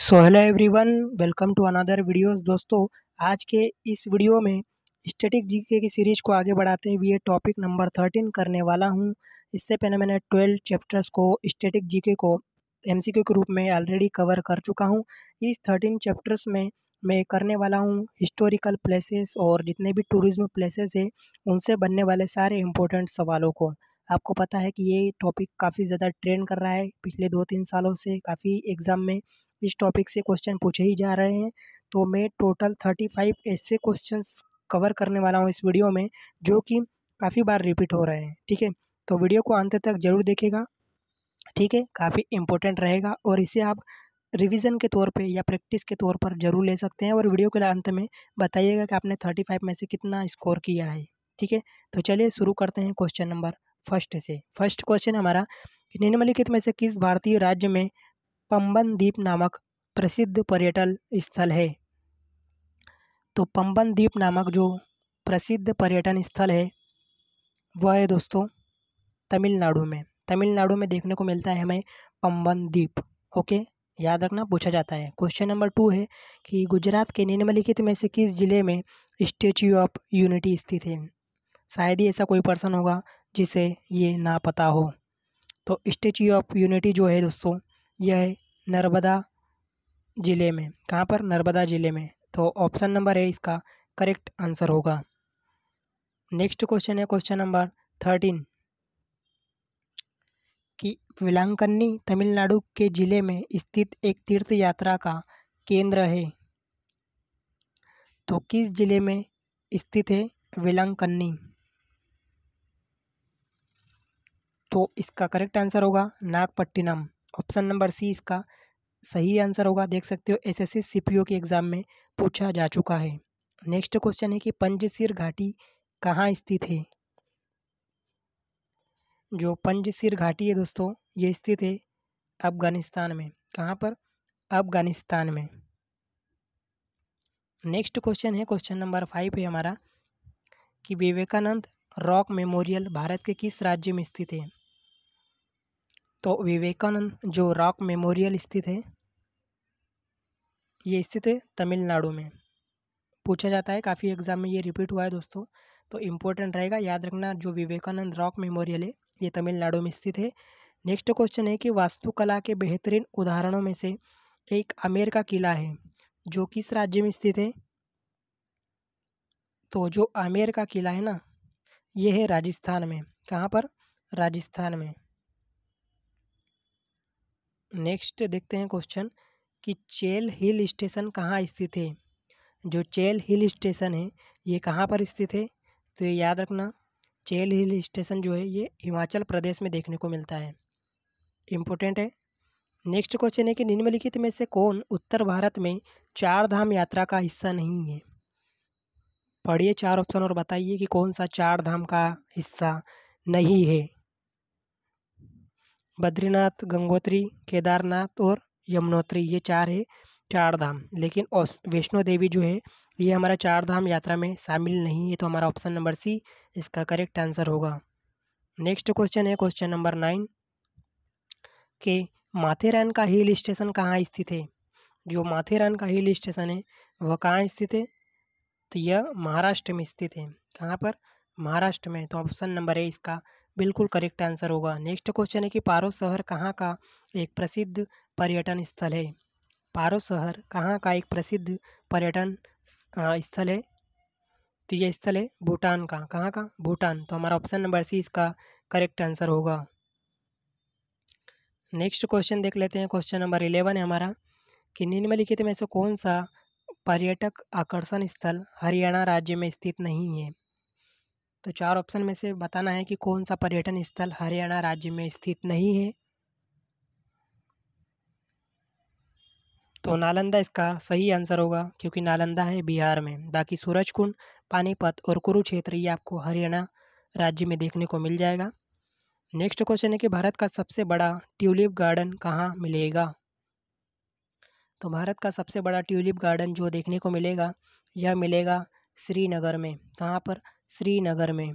So hello everyone welcome to another videos दोस्तों आज के इस वीडियो में स्टेटिक जीके की सीरीज को आगे बढ़ाते हुए टॉपिक नंबर थर्टीन करने वाला हूं इससे पहले मैंने ट्वेल्व चैप्टर्स को स्टेटिक जीके को एमसीक्यू के रूप में ऑलरेडी कवर कर चुका हूं इस थर्टीन चैप्टर्स में मैं करने वाला हूँ हिस्टोरिकल प्लेसेस और जितने भी टूरिज्म प्लेसेस है उनसे बनने वाले सारे इंपॉर्टेंट सवालों को आपको पता है कि ये टॉपिक काफ़ी ज़्यादा ट्रेंड कर रहा है पिछले दो तीन सालों से काफ़ी एग्ज़ाम में इस टॉपिक से क्वेश्चन पूछे ही जा रहे हैं तो मैं टोटल थर्टी फाइव ऐसे क्वेश्चंस कवर करने वाला हूँ इस वीडियो में जो कि काफ़ी बार रिपीट हो रहे हैं ठीक है तो वीडियो को अंत तक ज़रूर देखेगा ठीक है काफ़ी इंपॉर्टेंट रहेगा और इसे आप रिवीजन के तौर पे या प्रैक्टिस के तौर पर जरूर ले सकते हैं और वीडियो के अंत में बताइएगा कि आपने थर्टी फाइव में से कितना स्कोर किया है ठीक है तो चलिए शुरू करते हैं क्वेश्चन नंबर फर्स्ट से फर्स्ट क्वेश्चन हमारा निम्नलिखित में से किस भारतीय राज्य में पम्बन द्वीप नामक प्रसिद्ध पर्यटन स्थल है तो पम्बन द्वीप नामक जो प्रसिद्ध पर्यटन स्थल है वह है दोस्तों तमिलनाडु में तमिलनाडु में देखने को मिलता है हमें पम्बन द्वीप ओके याद रखना पूछा जाता है क्वेश्चन नंबर टू है कि गुजरात के निम्नलिखित में से किस जिले में स्टेच्यू ऑफ यूनिटी स्थित है शायद ही ऐसा कोई पर्सन होगा जिसे ये ना पता हो तो स्टेच्यू ऑफ यूनिटी जो है दोस्तों यह नर्मदा ज़िले में कहाँ पर नर्मदा ज़िले में तो ऑप्शन नंबर है इसका करेक्ट आंसर होगा नेक्स्ट क्वेश्चन है क्वेश्चन नंबर थर्टीन कि विलांकन्नी तमिलनाडु के ज़िले में स्थित एक तीर्थ यात्रा का केंद्र है तो किस ज़िले में स्थित है विलांकन्नी तो इसका करेक्ट आंसर होगा नागपट्टिनम ऑप्शन नंबर सी इसका सही आंसर होगा देख सकते हो एसएससी सीपीओ के एग्ज़ाम में पूछा जा चुका है नेक्स्ट क्वेश्चन है कि पंजसिर घाटी कहाँ स्थित है जो पंजसिर घाटी है दोस्तों ये स्थित है अफगानिस्तान में कहाँ पर अफगानिस्तान में नेक्स्ट क्वेश्चन है क्वेश्चन नंबर फाइव है हमारा कि विवेकानंद रॉक मेमोरियल भारत के किस राज्य में स्थित है तो विवेकानंद जो रॉक मेमोरियल स्थित है ये स्थित है तमिलनाडु में पूछा जाता है काफ़ी एग्जाम में ये रिपीट हुआ है दोस्तों तो इम्पोर्टेंट रहेगा याद रखना जो विवेकानंद रॉक मेमोरियल है ये तमिलनाडु में स्थित है नेक्स्ट क्वेश्चन है कि वास्तुकला के बेहतरीन उदाहरणों में से एक आमेर का किला है जो किस राज्य में स्थित है तो जो आमेर का किला है ना ये है राजस्थान में कहाँ पर राजस्थान में नेक्स्ट देखते हैं क्वेश्चन कि चेल हिल स्टेशन कहाँ स्थित है जो चेल हिल स्टेशन है ये कहाँ पर स्थित है तो ये याद रखना चेल हिल स्टेशन जो है ये हिमाचल प्रदेश में देखने को मिलता है इम्पोर्टेंट है नेक्स्ट क्वेश्चन है कि निम्नलिखित में से कौन उत्तर भारत में चार धाम यात्रा का हिस्सा नहीं है पढ़िए चार ऑप्शन और बताइए कि कौन सा चार धाम का हिस्सा नहीं है बद्रीनाथ गंगोत्री केदारनाथ और यमुनोत्री ये चार है चार धाम लेकिन वैष्णो देवी जो है ये हमारा चार धाम यात्रा में शामिल नहीं है तो हमारा ऑप्शन नंबर सी इसका करेक्ट आंसर होगा नेक्स्ट क्वेश्चन है क्वेश्चन नंबर नाइन के माथेरान का हिल स्टेशन कहाँ स्थित है जो माथेरान का हिल स्टेशन है वह कहाँ स्थित है तो यह महाराष्ट्र में स्थित है कहाँ पर महाराष्ट्र में तो ऑप्शन नंबर है इसका बिल्कुल करेक्ट आंसर होगा नेक्स्ट क्वेश्चन है कि पारो शहर कहाँ का एक प्रसिद्ध पर्यटन स्थल है पारो शहर कहाँ का एक प्रसिद्ध पर्यटन स्थल है तो यह स्थल है भूटान का कहाँ का भूटान तो हमारा ऑप्शन नंबर सी इसका करेक्ट आंसर होगा नेक्स्ट क्वेश्चन देख लेते हैं क्वेश्चन नंबर इलेवन है हमारा कि निम्नलिखित में से कौन सा पर्यटक आकर्षण स्थल हरियाणा राज्य में स्थित नहीं है तो चार ऑप्शन में से बताना है कि कौन सा पर्यटन स्थल हरियाणा राज्य में स्थित नहीं है तो हाँ। नालंदा इसका सही आंसर होगा क्योंकि नालंदा है बिहार में बाकी सूरजकुंड पानीपत और कुरुक्षेत्र ये आपको हरियाणा राज्य में देखने को मिल जाएगा नेक्स्ट क्वेश्चन है कि भारत का सबसे बड़ा ट्यूलिप गार्डन कहाँ मिलेगा तो भारत का सबसे बड़ा ट्यूलिप गार्डन जो देखने को मिलेगा यह मिलेगा श्रीनगर में कहाँ पर श्रीनगर में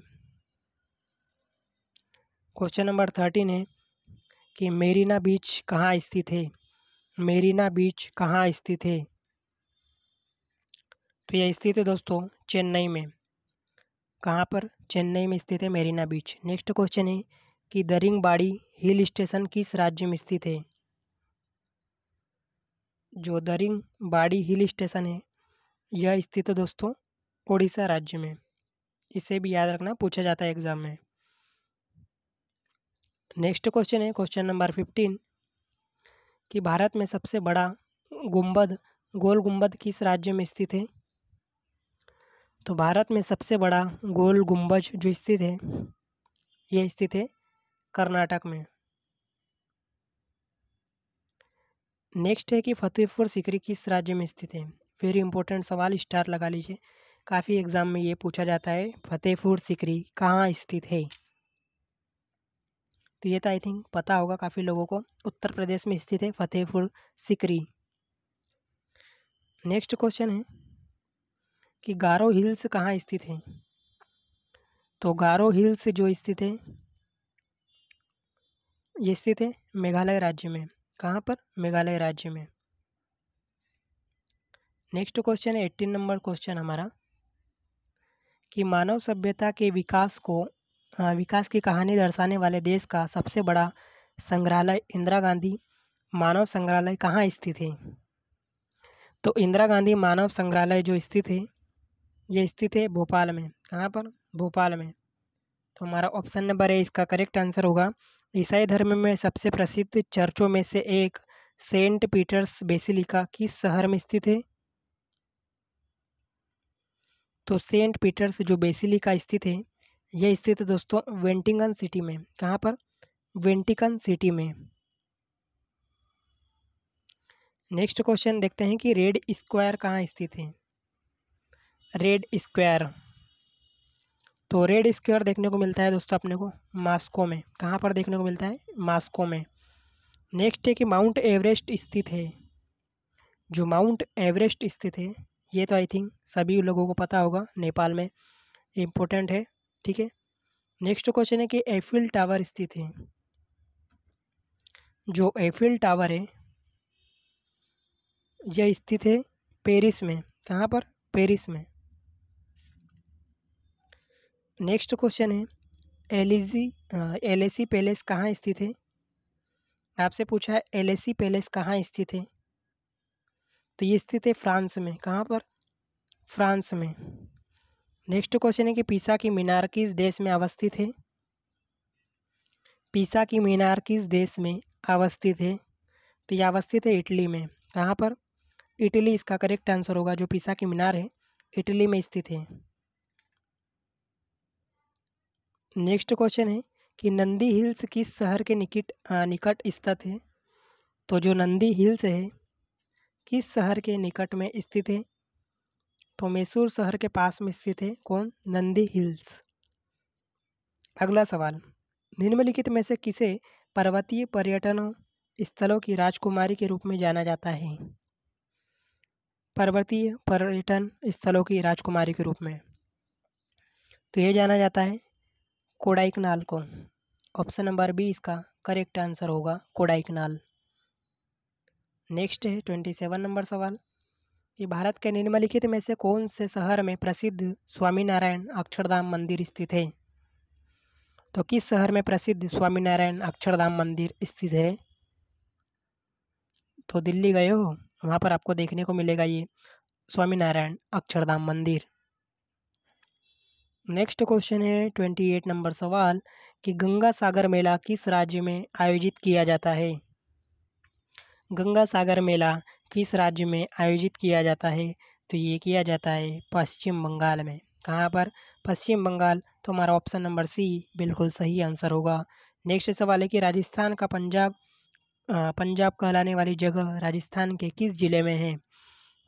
क्वेश्चन नंबर थर्टीन है कि मेरीना बीच कहाँ स्थित है मेरीना बीच कहाँ स्थित है तो यह स्थित है दोस्तों चेन्नई में कहाँ पर चेन्नई में स्थित है मेरीना बीच नेक्स्ट क्वेश्चन है कि दरिंगबाड़ी हिल स्टेशन किस राज्य में स्थित है जो दरिंगबाड़ी हिल स्टेशन है यह स्थित है दोस्तों उड़ीसा राज्य में इसे भी याद रखना पूछा जाता है एग्ज़ाम में नेक्स्ट क्वेश्चन है क्वेश्चन नंबर फिफ्टीन कि भारत में सबसे बड़ा गुंबद गोल गुंबद किस राज्य में स्थित है तो भारत में सबसे बड़ा गोल गुंबज जो स्थित है यह स्थित है कर्नाटक में नेक्स्ट है कि फतेहपुर सिकरी किस राज्य में स्थित है वेरी इंपॉर्टेंट सवाल स्टार लगा लीजिए काफ़ी एग्ज़ाम में ये पूछा जाता है फतेहपुर सिकरी कहाँ स्थित है तो ये तो आई थिंक पता होगा काफ़ी लोगों को उत्तर प्रदेश में स्थित है फतेहपुर सिकरी नेक्स्ट क्वेश्चन है कि गारो हिल्स कहाँ स्थित है तो गारो हिल्स जो स्थित है ये स्थित है मेघालय राज्य में कहाँ पर मेघालय राज्य में नेक्स्ट क्वेश्चन है एट्टीन नंबर क्वेश्चन हमारा कि मानव सभ्यता के विकास को विकास की कहानी दर्शाने वाले देश का सबसे बड़ा संग्रहालय इंदिरा गांधी मानव संग्रहालय कहाँ स्थित है तो इंदिरा गांधी मानव संग्रहालय जो स्थित है ये स्थित है भोपाल में कहाँ पर भोपाल में तो हमारा ऑप्शन नंबर है इसका करेक्ट आंसर होगा ईसाई धर्म में सबसे प्रसिद्ध चर्चों में से एक सेंट पीटर्स बेसिलिका किस शहर में स्थित है तो सेंट पीटर्स जो बेसिलिका स्थित है यह स्थित दोस्तों वेंटिंगन सिटी में कहाँ पर वेंटिकन सिटी में नेक्स्ट क्वेश्चन देखते हैं कि रेड स्क्वायर कहाँ स्थित है रेड स्क्वायर तो रेड स्क्वायर देखने को मिलता है दोस्तों अपने को मास्को में कहाँ पर देखने को मिलता है मास्को में नेक्स्ट है कि माउंट एवरेस्ट स्थित है जो माउंट एवरेस्ट स्थित है ये तो आई थिंक सभी लोगों को पता होगा नेपाल में इम्पोर्टेंट है ठीक है नेक्स्ट क्वेश्चन है कि एफिल टावर स्थित है जो एफिल टावर है यह स्थित है पेरिस में कहाँ पर पेरिस में नेक्स्ट क्वेश्चन है एलिजी एल पैलेस कहाँ स्थित है आपसे पूछा है एल पैलेस कहाँ स्थित है तो ये स्थित है फ्रांस में कहाँ पर फ्रांस में नेक्स्ट क्वेश्चन है कि पीसा की मीनार किस देश में अवस्थित है पीसा की मीनार किस देश में अवस्थित है तो यह अवस्थित है इटली में कहाँ पर इटली इसका करेक्ट आंसर होगा जो पीसा की मीनार है इटली में स्थित है नेक्स्ट क्वेश्चन है कि नंदी हिल्स किस शहर के निकट निकट स्थित है तो जो नंदी हिल्स है किस शहर के निकट में स्थित है तो मैसूर शहर के पास में स्थित है कौन नंदी हिल्स अगला सवाल निम्नलिखित में से किसे पर्वतीय पर्यटन स्थलों की राजकुमारी के रूप में जाना जाता है पर्वतीय पर्यटन स्थलों की राजकुमारी के रूप में तो यह जाना जाता है कोडाइकनाल को ऑप्शन नंबर बी इसका करेक्ट आंसर होगा कोडाइकनाल नेक्स्ट है ट्वेंटी सेवन नंबर सवाल कि भारत के निम्नलिखित में से कौन से शहर में प्रसिद्ध स्वामीनारायण अक्षरधाम मंदिर स्थित है तो किस शहर में प्रसिद्ध स्वामीनारायण अक्षरधाम मंदिर स्थित है तो दिल्ली गए हो वहाँ पर आपको देखने को मिलेगा ये स्वामीनारायण अक्षरधाम मंदिर नेक्स्ट क्वेश्चन है ट्वेंटी एट नंबर सवाल कि गंगा सागर मेला किस राज्य में आयोजित किया जाता है गंगा सागर मेला किस राज्य में आयोजित किया जाता है तो ये किया जाता है पश्चिम बंगाल में कहाँ पर पश्चिम बंगाल तो हमारा ऑप्शन नंबर सी बिल्कुल सही आंसर होगा नेक्स्ट सवाल है कि राजस्थान का पंजाब पंजाब कहलाने वाली जगह राजस्थान के किस ज़िले में है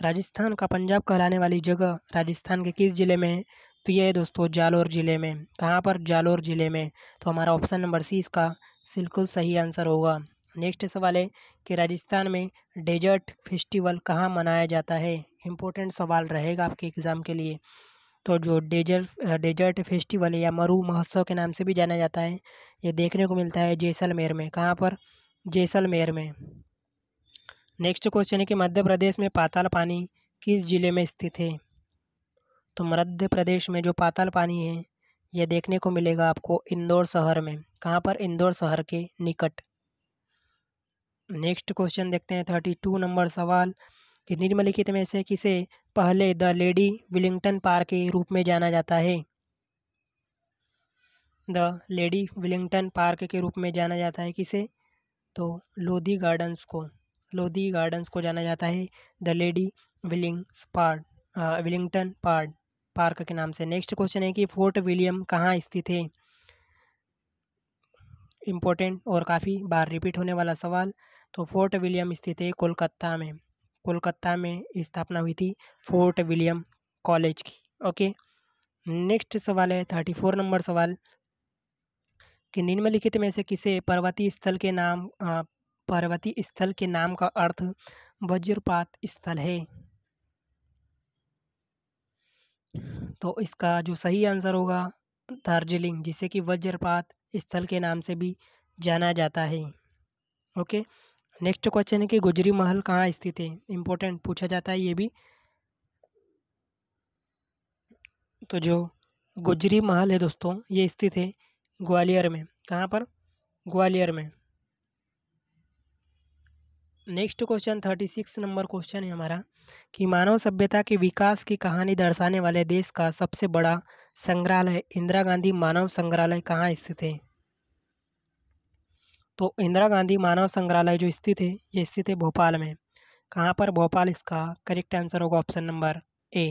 राजस्थान का पंजाब कहलाने वाली जगह राजस्थान के किस ज़िले में है तो ये है दोस्तों जालौर ज़िले में कहाँ पर जालौर ज़िले में तो हमारा ऑप्शन नंबर सी इसका बिल्कुल सही आंसर होगा नेक्स्ट सवाल है कि राजस्थान में डेजर्ट फेस्टिवल कहाँ मनाया जाता है इम्पोर्टेंट सवाल रहेगा आपके एग्ज़ाम के लिए तो जो डेजर्ट डेजर्ट फेस्टिवल या मरु महोत्सव के नाम से भी जाना जाता है ये देखने को मिलता है जैसलमेर में कहाँ पर जैसलमेर में नेक्स्ट क्वेश्चन है कि मध्य प्रदेश में पाताल पानी किस ज़िले में स्थित है तो मध्य प्रदेश में जो पाताल पानी है यह देखने को मिलेगा आपको इंदौर शहर में कहाँ पर इंदौर शहर के निकट नेक्स्ट क्वेश्चन देखते हैं थर्टी टू नंबर सवाल कि निम्नलिखित में से किसे पहले द लेडी विलिंगटन पार्क के रूप में जाना जाता है द लेडी विलिंगटन पार्क के रूप में जाना जाता है किसे तो लोधी गार्डन्स को लोधी गार्डन्स को जाना जाता है the Lady Willing Park Willingdon Park Park के नाम से नेक्स्ट क्वेश्चन है कि फोर्ट विलियम कहाँ स्थित है इम्पोर्टेंट और काफ़ी बार रिपीट होने वाला सवाल तो फोर्ट विलियम स्थित है कोलकाता में कोलकाता में स्थापना हुई थी फोर्ट विलियम कॉलेज की ओके नेक्स्ट सवाल है थर्टी फोर नंबर सवाल कि निम्नलिखित में से किसे पर्वतीय स्थल के नाम पर्वतीय स्थल के नाम का अर्थ वज्रपात स्थल है तो इसका जो सही आंसर होगा दार्जिलिंग जिसे कि वज्रपात स्थल के नाम से भी जाना जाता है ओके नेक्स्ट क्वेश्चन है कि गुजरी महल कहाँ स्थित है इम्पोर्टेंट पूछा जाता है ये भी तो जो गुजरी महल है दोस्तों ये स्थित है ग्वालियर में कहाँ पर ग्वालियर में next question thirty six number question है हमारा कि मानव सभ्यता के विकास की कहानी दर्शाने वाले देश का सबसे बड़ा संग्रहालय इंदिरा गांधी मानव संग्रहालय कहाँ स्थित है तो इंदिरा गांधी मानव संग्रहालय जो स्थित है ये स्थित है भोपाल में कहाँ पर भोपाल इसका करेक्ट आंसर होगा option number A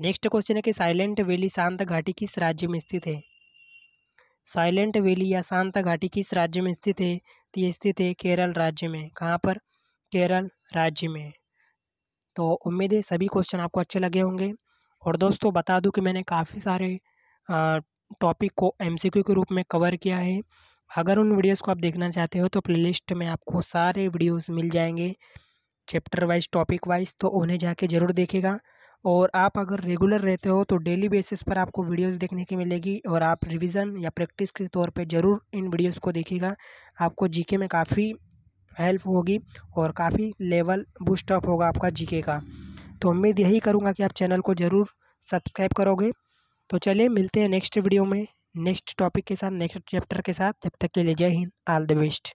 next question है कि साइलेंट वैली शांत घाटी किस राज्य में स्थित है साइलेंट वैली या शांत घाटी किस राज्य में स्थित है तो ये स्थित है केरल राज्य में कहाँ पर केरल राज्य में तो उम्मीद है सभी क्वेश्चन आपको अच्छे लगे होंगे और दोस्तों बता दूं कि मैंने काफ़ी सारे टॉपिक को एमसीक्यू के रूप में कवर किया है अगर उन वीडियोस को आप देखना चाहते हो तो प्लेलिस्ट में आपको सारे वीडियोस मिल जाएंगे चैप्टर वाइज टॉपिक वाइज तो उन्हें जाके ज़रूर देखेगा और आप अगर रेगुलर रहते हो तो डेली बेसिस पर आपको वीडियोस देखने की मिलेगी और आप रिवीजन या प्रैक्टिस के तौर पे ज़रूर इन वीडियोस को देखेगा आपको जीके में काफ़ी हेल्प होगी और काफ़ी लेवल बूस्टअप होगा आपका जी का तो उम्मीद यही करूँगा कि आप चैनल को ज़रूर सब्सक्राइब करोगे तो चलिए मिलते हैं नेक्स्ट वीडियो में नेक्स्ट टॉपिक के साथ नेक्स्ट चैप्टर के साथ तब तक के लिए जय हिंद ऑल द बेस्ट